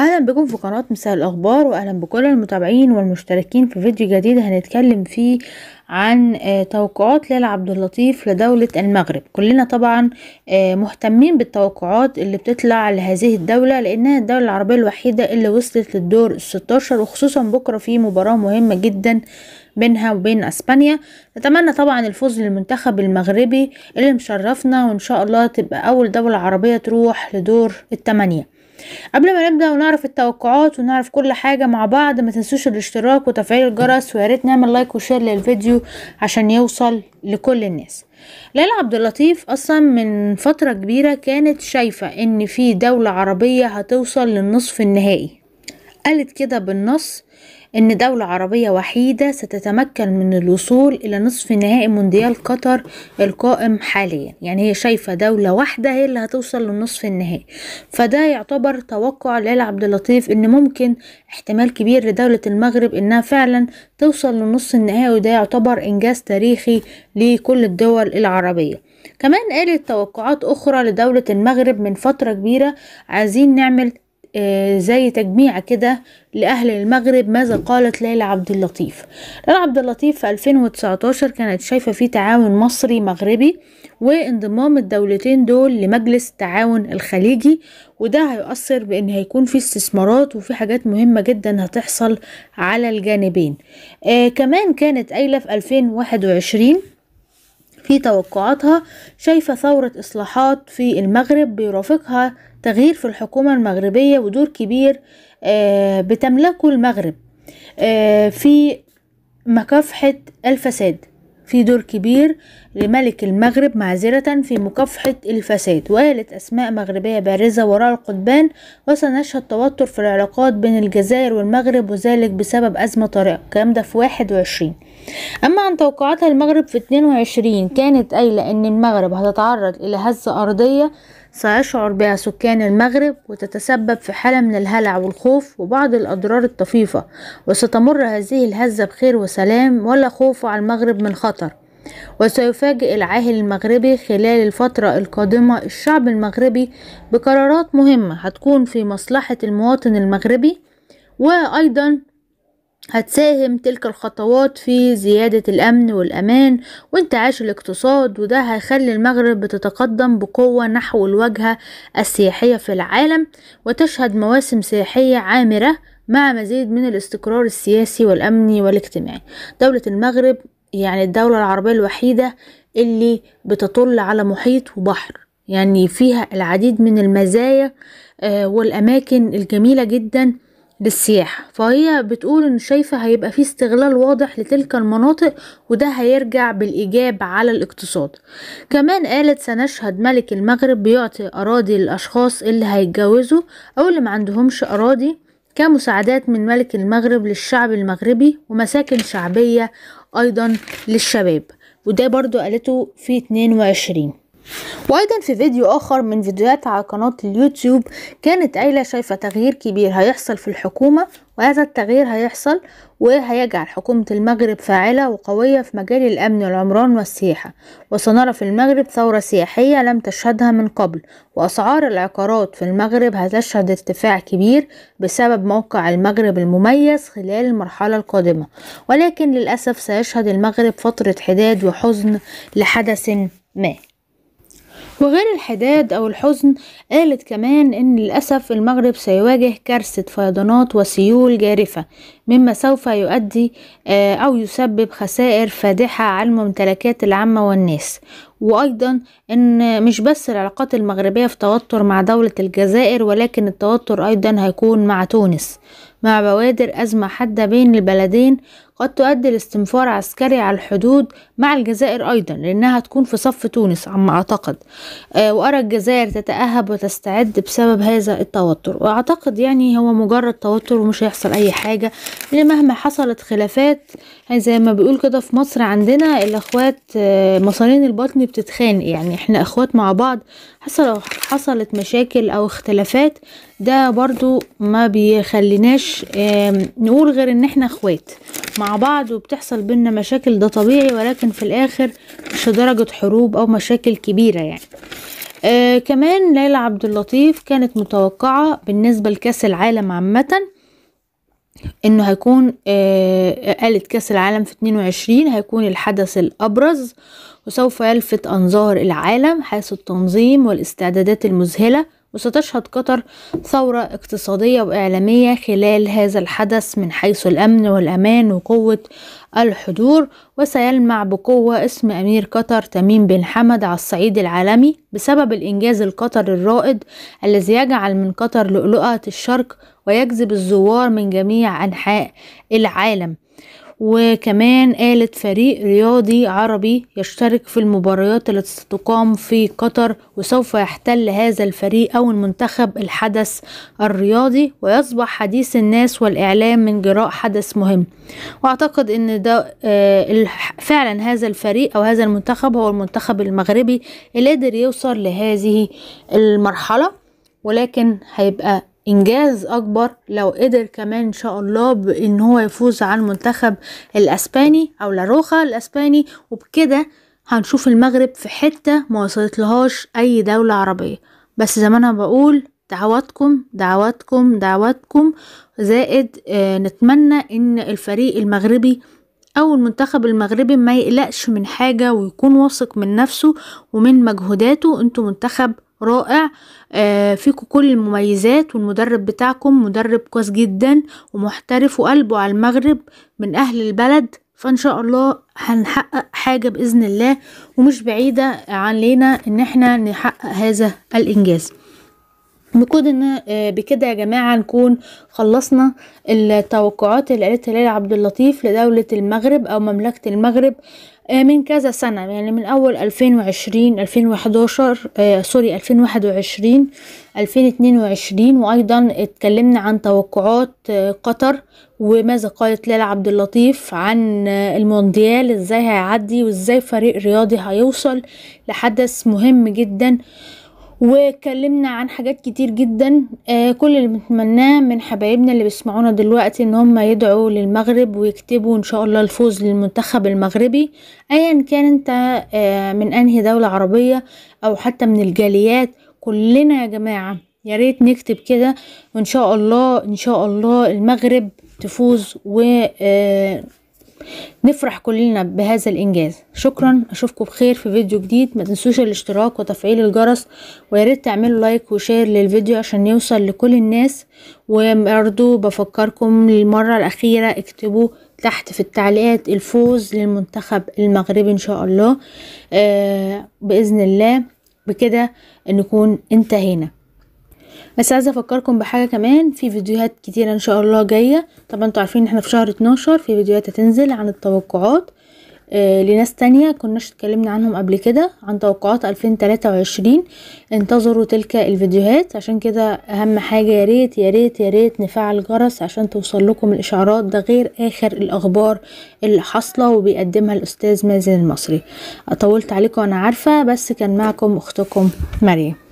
اهلا بكم في قناة مساء الاخبار واهلا بكل المتابعين والمشتركين في فيديو جديد هنتكلم فيه عن آه، توقعات ليلى عبد اللطيف لدولة المغرب كلنا طبعا آه، مهتمين بالتوقعات اللي بتطلع لهذه الدولة لانها الدولة العربية الوحيدة اللي وصلت للدور الستاشر وخصوصا بكرة في مباراة مهمة جدا بينها وبين اسبانيا نتمنى طبعا الفوز للمنتخب المغربي اللي مشرفنا وان شاء الله تبقى اول دولة عربية تروح لدور التمانية قبل ما نبدأ ونعرف التوقعات ونعرف كل حاجة مع بعض ما تنسوش الاشتراك وتفعيل الجرس وياريت نعمل لايك وشير للفيديو عشان يوصل لكل الناس ليلى عبد اللطيف اصلا من فترة كبيرة كانت شايفة ان في دولة عربية هتوصل للنصف النهائي قالت كده بالنص إن دولة عربية وحيدة ستتمكن من الوصول إلى نصف نهائي مونديال قطر القائم حاليا يعني هي شايفة دولة واحدة هي اللي هتوصل للنصف النهائي فده يعتبر توقع ليلى عبد اللطيف إن ممكن احتمال كبير لدولة المغرب إنها فعلا توصل للنصف النهائي وده يعتبر إنجاز تاريخي لكل الدول العربية كمان قالت توقعات أخرى لدولة المغرب من فترة كبيرة عايزين نعمل آه، زي تجميع كده لأهل المغرب ماذا قالت ليلى عبد اللطيف ليلى عبد اللطيف في 2019 كانت شايفة فيه تعاون مصري مغربي وانضمام الدولتين دول لمجلس التعاون الخليجي وده هيؤثر بان هيكون في استثمارات وفي حاجات مهمة جدا هتحصل على الجانبين آه كمان كانت قايلة في 2021 في توقعاتها شايفة ثورة إصلاحات في المغرب بيرافقها تغيير في الحكومة المغربية ودور كبير آه، بتملكه المغرب آه، في مكافحة الفساد في دور كبير لملك المغرب معذرة في مكافحة الفساد وقالت أسماء مغربية بارزة وراء القضبان وسنشهد توتر في العلاقات بين الجزائر والمغرب وذلك بسبب أزمة طارئة الكلام ده في 21 أما عن توقعاتها المغرب في 22 كانت قايلة أن المغرب هتتعرض إلى هزة أرضية سيشعر بها سكان المغرب وتتسبب في حالة من الهلع والخوف وبعض الأضرار الطفيفة وستمر هذه الهزة بخير وسلام ولا خوف على المغرب من خطر وسيفاجئ العاهل المغربي خلال الفترة القادمة الشعب المغربي بقرارات مهمة هتكون في مصلحة المواطن المغربي وأيضا هتساهم تلك الخطوات في زيادة الأمن والأمان وانتعاش الاقتصاد وده هيخلي المغرب بتتقدم بقوة نحو الواجهة السياحية في العالم وتشهد مواسم سياحية عامرة مع مزيد من الاستقرار السياسي والأمني والاجتماعي دولة المغرب يعني الدولة العربية الوحيدة اللي بتطل على محيط وبحر يعني فيها العديد من المزايا آه، والأماكن الجميلة جداً بالسياحة فهي بتقول إن شايفة هيبقى في استغلال واضح لتلك المناطق وده هيرجع بالإيجاب على الاقتصاد كمان قالت سنشهد ملك المغرب بيعطي أراضي للأشخاص اللي هيتجوزوا أو اللي ما عندهمش أراضي كمساعدات من ملك المغرب للشعب المغربي ومساكن شعبية أيضا للشباب وده برضو قالته في 22 وايضا في فيديو اخر من فيديوهات على قناة اليوتيوب كانت ايلة شايفة تغيير كبير هيحصل في الحكومة وهذا التغيير هيحصل وهيجعل حكومة المغرب فاعلة وقوية في مجال الأمن والعمران والسياحة وسنرى في المغرب ثورة سياحية لم تشهدها من قبل وأسعار العقارات في المغرب هتشهد ارتفاع كبير بسبب موقع المغرب المميز خلال المرحلة القادمة ولكن للأسف سيشهد المغرب فترة حداد وحزن لحدث ما وغير الحداد أو الحزن قالت كمان إن للأسف المغرب سيواجه كارثة فيضانات وسيول جارفة مما سوف يؤدي آه، أو يسبب خسائر فادحة على الممتلكات العامة والناس وأيضا أن مش بس العلاقات المغربية في توتر مع دولة الجزائر ولكن التوتر أيضا هيكون مع تونس مع بوادر أزمة حادة بين البلدين قد تؤدي لاستنفار عسكري على الحدود مع الجزائر أيضا لأنها تكون في صف تونس عما أعتقد آه، وأرى الجزائر تتأهب وتستعد بسبب هذا التوتر وأعتقد يعني هو مجرد توتر ومش هيحصل أي حاجة لأن مهما حصلت خلافات يعني زي ما بيقول كده في مصر عندنا الأخوات آه، مصارين البطن بتتخانق يعني احنا أخوات مع بعض حصل لو حصلت مشاكل أو اختلافات ده برضو ما بيخليناش نقول غير ان احنا اخوات مع بعض وبتحصل بينا مشاكل ده طبيعي ولكن في الاخر مش درجة حروب او مشاكل كبيرة يعني آه كمان ليلى عبد اللطيف كانت متوقعة بالنسبة لكاس العالم عامة انه هيكون آه قالت كاس العالم في 22 هيكون الحدث الابرز وسوف يلفت انظار العالم حيث التنظيم والاستعدادات المذهله وستشهد قطر ثورة اقتصادية وإعلامية خلال هذا الحدث من حيث الأمن والأمان وقوة الحضور وسيلمع بقوة اسم أمير قطر تميم بن حمد على الصعيد العالمي بسبب الإنجاز القطري الرائد الذي يجعل من قطر لؤلؤة الشرق ويجذب الزوار من جميع أنحاء العالم وكمان قالت فريق رياضي عربي يشترك في المباريات التي ستقام في قطر وسوف يحتل هذا الفريق أو المنتخب الحدث الرياضي ويصبح حديث الناس والإعلام من جراء حدث مهم وأعتقد أن ده آه، فعلا هذا الفريق أو هذا المنتخب هو المنتخب المغربي اللي قدر يوصل لهذه المرحلة ولكن هيبقى انجاز اكبر لو قدر كمان ان شاء الله بان هو يفوز على المنتخب الاسباني او لاروخا الاسباني وبكده هنشوف المغرب في حتة ما لهاش اي دولة عربية بس زي ما انا بقول دعواتكم دعواتكم دعواتكم زائد آه نتمنى ان الفريق المغربي او المنتخب المغربي ما يقلقش من حاجة ويكون واثق من نفسه ومن مجهوداته انتوا منتخب رائع آه، فيكم كل المميزات والمدرب بتاعكم مدرب كويس جدا ومحترف وقلبه على المغرب من اهل البلد فان شاء الله هنحقق حاجة باذن الله ومش بعيدة علينا ان احنا نحقق هذا الانجاز بكود ان آه، بكده يا جماعه نكون خلصنا التوقعات اللي قالتها ليلى عبد اللطيف لدوله المغرب او مملكه المغرب آه، من كذا سنة يعني من أول ألفين وعشرين ألفين وحداشر آه، سوري ألفين واحد وعشرين ألفين اتنين وعشرين وأيضا اتكلمنا عن توقعات آه، قطر وماذا قالت ليلى عبد اللطيف عن المونديال ازاي هيعدي وازاي فريق رياضي هيوصل لحدث مهم جدا واتكلمنا عن حاجات كتير جدا آه كل اللي بنتمناه من حبايبنا اللي بيسمعونا دلوقتي ان هم يدعوا للمغرب ويكتبوا ان شاء الله الفوز للمنتخب المغربي ايا كان انت آه من انهي دولة عربية او حتى من الجاليات كلنا يا جماعة يا ريت نكتب كده وان شاء الله ان شاء الله المغرب تفوز و آه نفرح كلنا بهذا الانجاز شكرا اشوفكم بخير في فيديو جديد ما تنسوش الاشتراك وتفعيل الجرس وياريت تعملوا لايك وشير للفيديو عشان يوصل لكل الناس وبرضو بفكركم للمرة الاخيرة اكتبوا تحت في التعليقات الفوز للمنتخب المغربي ان شاء الله آه باذن الله بكده نكون انتهينا بس عايزه افكركم بحاجه كمان في فيديوهات كتيره ان شاء الله جايه طبعا انتوا عارفين ان احنا في شهر 12 في فيديوهات هتنزل عن التوقعات آه لناس تانية كناش اتكلمنا عنهم قبل كده عن توقعات 2023 انتظروا تلك الفيديوهات عشان كده اهم حاجة يا ريت يا ريت يا ريت نفعل الجرس عشان توصل لكم الاشعارات ده غير اخر الاخبار اللي حاصلة وبيقدمها الاستاذ مازن المصري طولت عليكم انا عارفة بس كان معكم اختكم مريم